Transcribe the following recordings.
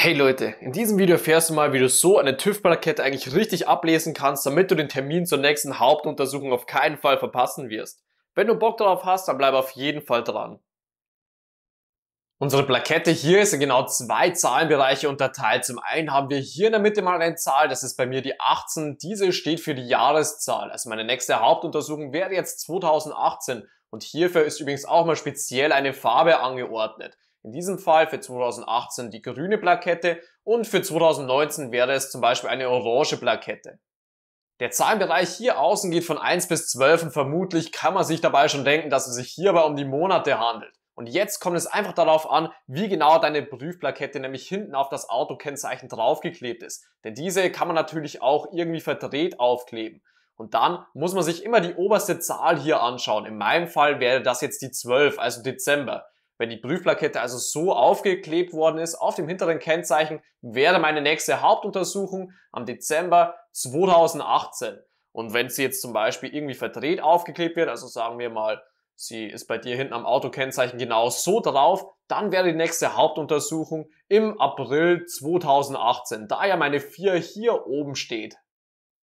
Hey Leute, in diesem Video erfährst du mal, wie du so eine TÜV-Plakette eigentlich richtig ablesen kannst, damit du den Termin zur nächsten Hauptuntersuchung auf keinen Fall verpassen wirst. Wenn du Bock darauf hast, dann bleib auf jeden Fall dran. Unsere Plakette hier ist in genau zwei Zahlenbereiche unterteilt. Zum einen haben wir hier in der Mitte mal eine Zahl, das ist bei mir die 18. Diese steht für die Jahreszahl. Also meine nächste Hauptuntersuchung wäre jetzt 2018. Und hierfür ist übrigens auch mal speziell eine Farbe angeordnet. In diesem Fall für 2018 die grüne Plakette und für 2019 wäre es zum Beispiel eine orange Plakette. Der Zahlenbereich hier außen geht von 1 bis 12 und vermutlich kann man sich dabei schon denken, dass es sich hierbei um die Monate handelt. Und jetzt kommt es einfach darauf an, wie genau deine Prüfplakette nämlich hinten auf das Autokennzeichen draufgeklebt ist. Denn diese kann man natürlich auch irgendwie verdreht aufkleben. Und dann muss man sich immer die oberste Zahl hier anschauen. In meinem Fall wäre das jetzt die 12, also Dezember. Wenn die Prüfplakette also so aufgeklebt worden ist auf dem hinteren Kennzeichen, wäre meine nächste Hauptuntersuchung am Dezember 2018. Und wenn sie jetzt zum Beispiel irgendwie verdreht aufgeklebt wird, also sagen wir mal, sie ist bei dir hinten am Autokennzeichen genau so drauf, dann wäre die nächste Hauptuntersuchung im April 2018, da ja meine 4 hier oben steht.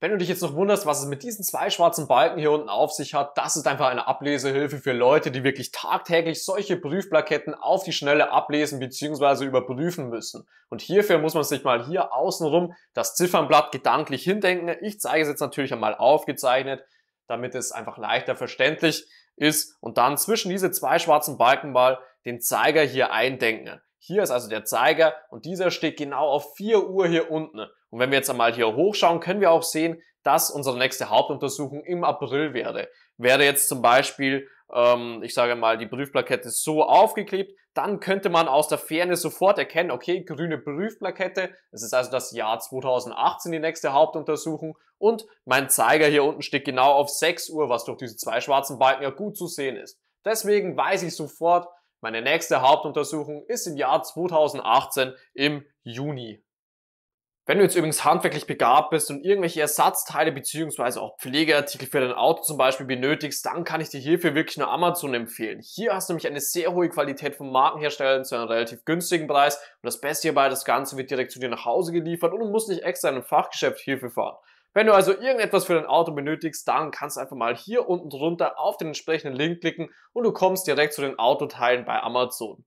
Wenn du dich jetzt noch wunderst, was es mit diesen zwei schwarzen Balken hier unten auf sich hat, das ist einfach eine Ablesehilfe für Leute, die wirklich tagtäglich solche Prüfplaketten auf die Schnelle ablesen bzw. überprüfen müssen. Und hierfür muss man sich mal hier außenrum das Ziffernblatt gedanklich hindenken. Ich zeige es jetzt natürlich einmal aufgezeichnet, damit es einfach leichter verständlich ist. Und dann zwischen diese zwei schwarzen Balken mal den Zeiger hier eindenken. Hier ist also der Zeiger und dieser steht genau auf 4 Uhr hier unten. Und wenn wir jetzt einmal hier hochschauen, können wir auch sehen, dass unsere nächste Hauptuntersuchung im April wäre. Wäre jetzt zum Beispiel, ähm, ich sage mal, die Prüfplakette so aufgeklebt, dann könnte man aus der Ferne sofort erkennen, okay, grüne Prüfplakette, es ist also das Jahr 2018 die nächste Hauptuntersuchung und mein Zeiger hier unten steht genau auf 6 Uhr, was durch diese zwei schwarzen Balken ja gut zu sehen ist. Deswegen weiß ich sofort, meine nächste Hauptuntersuchung ist im Jahr 2018 im Juni. Wenn du jetzt übrigens handwerklich begabt bist und irgendwelche Ersatzteile beziehungsweise auch Pflegeartikel für dein Auto zum Beispiel benötigst, dann kann ich dir hierfür wirklich nur Amazon empfehlen. Hier hast du nämlich eine sehr hohe Qualität von Markenherstellern zu einem relativ günstigen Preis und das Beste hierbei, das Ganze wird direkt zu dir nach Hause geliefert und du musst nicht extra in ein Fachgeschäft hierfür fahren. Wenn du also irgendetwas für dein Auto benötigst, dann kannst du einfach mal hier unten drunter auf den entsprechenden Link klicken und du kommst direkt zu den Autoteilen bei Amazon.